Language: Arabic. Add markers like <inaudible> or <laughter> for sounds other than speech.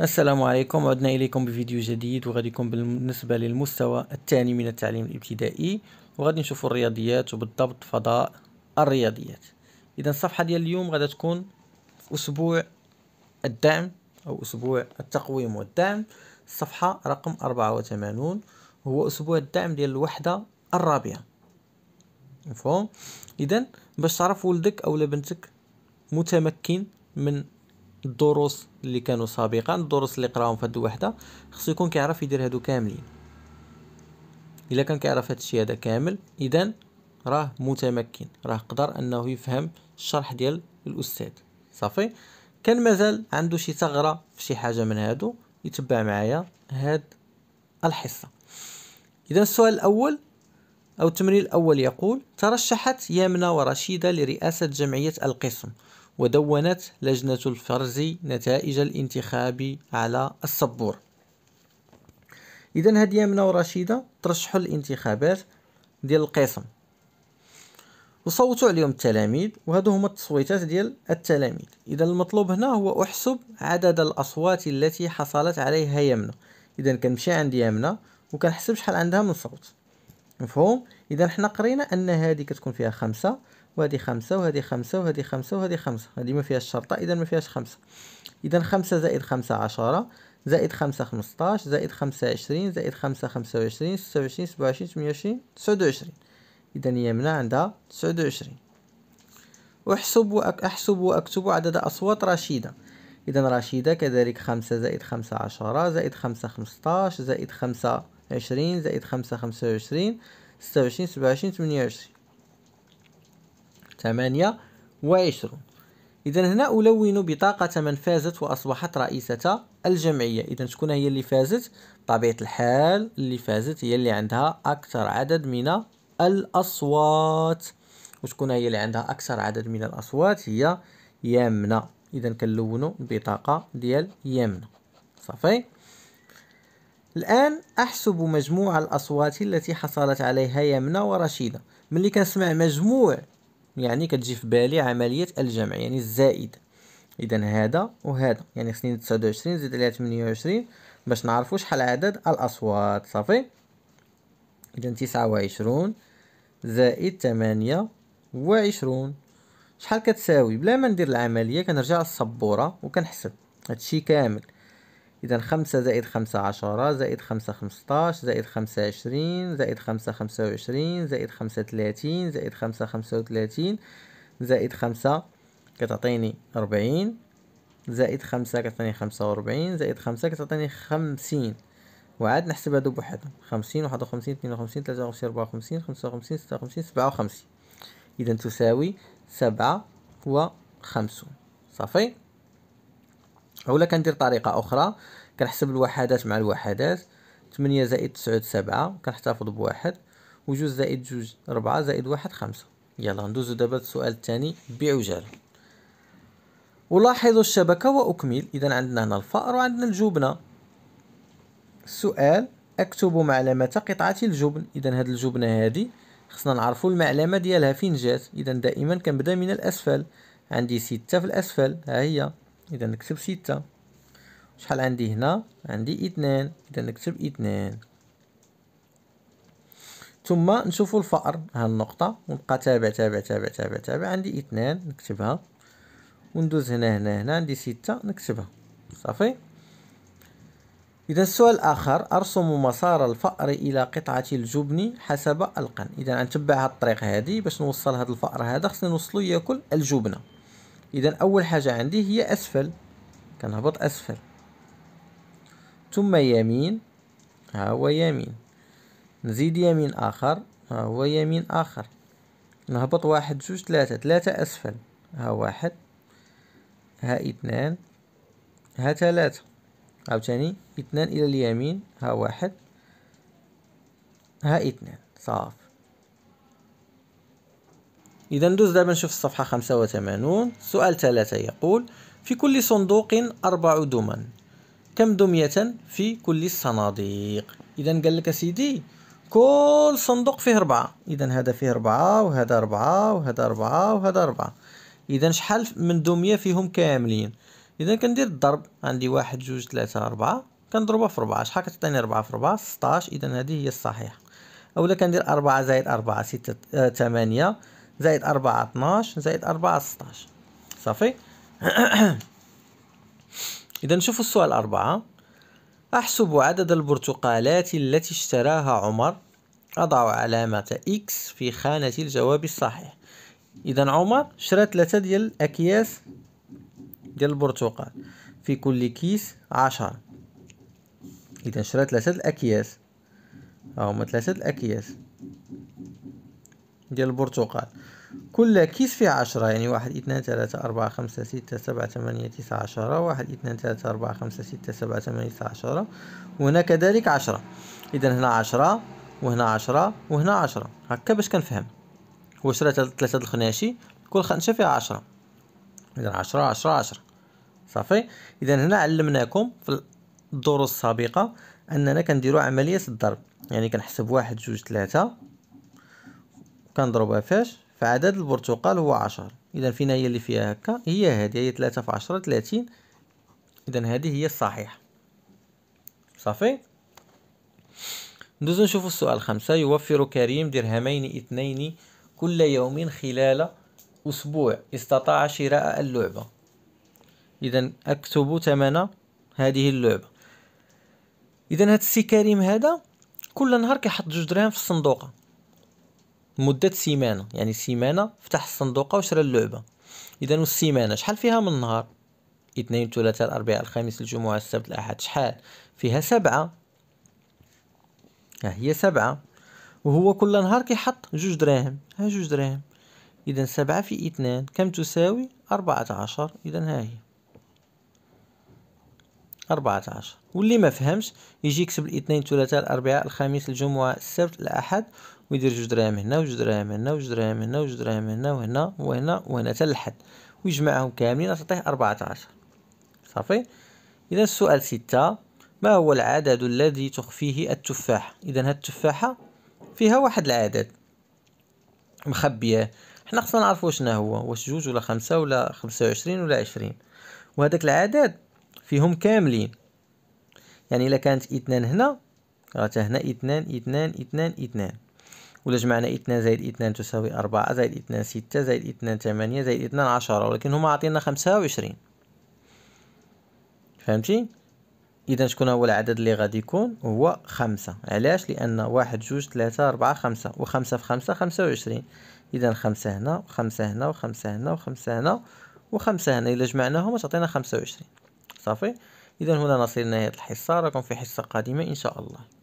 السلام عليكم عدنا إليكم بفيديو جديد وغادي يكون بالنسبة للمستوى الثاني من التعليم الابتدائي وغادي نشوفوا الرياضيات وبالضبط فضاء الرياضيات إذا الصفحة ديال اليوم غادي تكون أسبوع الدعم أو أسبوع التقويم والدعم الصفحة رقم 84 هو أسبوع الدعم ديال الوحدة الرابعة مفهوم إذا باش تعرف ولدك أو بنتك متمكن من الدروس اللي كانوا سابقا الدروس اللي قراهم في هاد الوحده خصو يكون كيعرف يدير هادو كاملين الا كان كيعرف الشيء هذا كامل اذا راه متمكن راه قدر انه يفهم الشرح ديال الاستاذ صافي كان مازال عنده شي ثغره في شي حاجه من هادو يتبع معايا هاد الحصه اذا السؤال الاول او التمرين الاول يقول ترشحت يمنى ورشيده لرئاسه جمعيه القسم ودونت لجنة الفرز نتائج الانتخاب على السبورة إذا هاد يمنى ورشيدة ترشحوا الانتخابات ديال القسم وصوتوا عليهم التلاميذ وهادو هما التصويتات ديال التلاميذ إذا المطلوب هنا هو أحسب عدد الأصوات التي حصلت عليها يمنى إذا كنمشي عند يمنى وكنحسب شحال عندها من صوت مفهوم إذا حنا قرينا أن هذه كتكون فيها خمسة وهذه خمسة وهذه خمسة وهذه خمسة وهذه خمسة هذه ما فيهاش شرطة إذا ما فيهاش خمسة إذا خمسة زائد خمسة عشرة زائد خمسة خمسطاش زائد خمسة عشرين زائد خمسة خمسة وعشرين ستة وعشرين سبعة وعشرين ثمانية وعشرين تسعة وعشرين إذا هي من عندها تسعة وعشرين أحسب وأك أحسب وأكتب عدد أصوات رشيدة إذا رشيدة كذلك خمسة زائد خمسة عشرة زائد خمسة خمسطاش زائد خمسة عشرين زائد خمسة خمسة وعشرين ستة وعشرين سبعة وعشرين ثمانية وعشرين ثمانية وعشرون إذا هنا ألون بطاقة من فازت وأصبحت رئيسة الجمعية إذا شكون هي اللي فازت طبيعة الحال اللي فازت هي اللي عندها أكثر عدد من الأصوات وشكون هي اللي عندها أكثر عدد من الأصوات هي يمنى إذا كنلون بطاقة ديال يمنى صافي الآن أحسب مجموع الأصوات التي حصلت عليها يمنى ورشيدة ملي كنسمع مجموع يعني كتجي في بالي عملية الجمع يعني الزائد إذا هذا وهذا يعني خصني تسعود وعشرين زيد عليها تمنية وعشرين باش نعرفو شحال عدد الأصوات صافي إذا تسعة وعشرون زائد تمانية وعشرون شحال كتساوي بلا ما ندير العملية كنرجع للسبورة وكنحسب هادشي كامل إذا خمسة زائد خمسة عشرة زائد خمسة خمسطاش زائد خمسة عشرين زائد خمسة خمسة وعشرين زائد خمسة تلاتين زائد خمسة خمسة وتلاتين زائد خمسة كتعطيني ربعين زائد خمسة كتعطيني خمسة وربعين زائد خمسة كتعطيني خمسين وعاد نحسب هادو بوحدهم خمسين واحد وخمسين اثنين وخمسين ثلاثة وخمسين ربعة وخمسين خمسة وخمسين ستة وخمسين سبعة وخمسين إذا تساوي سبعة وخمسون صافي اولا كندير طريقه اخرى كنحسب الوحدات مع الوحدات 8 زائد 9 7 كنحتفظ بواحد و جوج زائد جوج 4 زائد واحد 5 يلا ندوزو دابا للسؤال الثاني بعجاله ولاحظوا الشبكه واكمل اذا عندنا هنا الفأر وعندنا الجبنه السؤال اكتب معلمه قطعه الجبن اذا هاد الجبنه هادي خصنا نعرفوا المعلمه ديالها فين جات اذا دائما كنبدا من الاسفل عندي ستة في الاسفل ها هي اذا نكتب ستة شحال عندي هنا عندي اثنان اذا نكتب اثنان ثم نشوف الفأر ها النقطة ونبقى تابع تابع تابع تابع تابع عندي اثنان نكتبها وندوز هنا هنا هنا عندي ستة نكتبها صافي إذا السؤال الآخر أرسم مسار الفأر إلى قطعة الجبن حسب القن إذا نتبع هاد الطريق هادي باش نوصل هاد الفأر هذا خصني نوصلو ياكل الجبنة إذا أول حاجة عندي هي أسفل كنهبط أسفل ثم يمين ها هو يمين نزيد يمين آخر ها هو يمين آخر نهبط واحد جوج ثلاثة ثلاثة أسفل ها واحد ها اثنان ها ثلاثة عاوتاني اثنان إلى اليمين ها واحد ها اثنان صافي إذا ندوز دابا نشوف الصفحة 85 سؤال ثلاثة يقول في كل صندوق أربع دمى كم دمية في كل الصناديق إذا قال لك سيدي كل صندوق فيه أربعة إذا هذا فيه أربعة وهذا أربعة وهذا أربعة وهذا أربعة إذا شحال من دمية فيهم كاملين إذا كندير الضرب عندي واحد جوج ثلاثة أربعة كنضربها في أربعة شحال كتعطيني أربعة في أربعة ستاش إذا هذه هي الصحيحة أولا كندير أربعة زائد أربعة ستة آه، ثمانية آه زائد أربعة اتناش زائد أربعة ستاش صافي <clears throat> إذا نشوفوا السؤال أربعة أحسب عدد البرتقالات التي اشتراها عمر أضع علامة X في خانة الجواب الصحيح إذا عمر شرى ثلاثة ديال الأكياس ديال البرتقال في كل كيس عشرة إذا شرى ثلاثة الأكياس هما ثلاثة الأكياس ديال البرتقال كل كيس فيه عشرة يعني واحد اثنان ثلاثة أربعة خمسة ستة سبعة ثمانية تسعة عشرة واحد اثنان ثلاثة أربعة خمسة ستة سبعة ثمانية تسعة عشرة وهنا كذلك عشرة إذا هنا عشرة وهنا عشرة وهنا عشرة هكا باش كنفهم هو ثلاثة الخناشي كل خنشة فيها عشرة إذا عشرة عشرة عشرة صافي إذا هنا علمناكم في الدروس السابقة أننا كنديرو عملية الضرب يعني كنحسب واحد جوج ثلاثة كنضربها فاش فعدد البرتقال هو عشر إذا فينا هي اللي فيها هكا هي هذه هي ثلاثة في عشرة ثلاثين إذا هذه هي الصحيحة صافي ندوزو نشوفو السؤال خمسة يوفر كريم درهمين اثنين كل يوم خلال أسبوع استطاع شراء اللعبة إذا أكتب ثمن هذه اللعبة إذا هاد السي كريم هذا كل نهار كيحط جوج درهم في الصندوقة مده سيمانه يعني سيمانه فتح الصندوق وشرى اللعبه اذا السيمانه شحال فيها من نهار اثنين الثلاثاء الاربعاء الخميس الجمعه السبت الاحد شحال فيها سبعه ها هي سبعه وهو كل نهار كيحط جوج دراهم ها جوج دراهم اذا سبعة في اثنان كم تساوي أربعة عشر اذا ها هي 14 واللي ما فهمش يجي يكتب الاثنين الثلاثاء الاربعاء الخميس الجمعه السبت الاحد ويدير جوج دراهم هنا وجوج دراهم هنا وجوج دراهم هنا وجوج دراهم هنا وهنا وهنا وهنا حتى الاحد ويجمعهم كاملين تعطيه 14 صافي اذا السؤال 6 ما هو العدد الذي تخفيه التفاح اذا هاد التفاحة فيها واحد العدد مخبيه حنا خصنا نعرفوا شنو هو واش جوج ولا خمسة ولا خمسة ولا 20 وهذاك العدد فيهم كاملين يعني إلا كانت اثنان هنا راه هنا اثنان اثنان اثنان اثنان ولا جمعنا اثنان زائد اثنان تساوي أربعة زائد اثنان ستة زائد اثنان ثمانية زائد اثنان عشرة ولكن هما عطينا خمسة وعشرين فهمتي إذا شكون هو العدد اللي غادي يكون هو خمسة علاش لأن واحد جوج ثلاثة أربعة خمسة وخمسة في خمسة خمسة وعشرين إذا خمسة هنا وخمسة هنا وخمسة هنا وخمسة هنا وخمسة هنا إلا جمعناهم تعطينا خمسة وعشرين صافي اذا هنا نصل لنهايه الحصه راكم في حصه قادمه ان شاء الله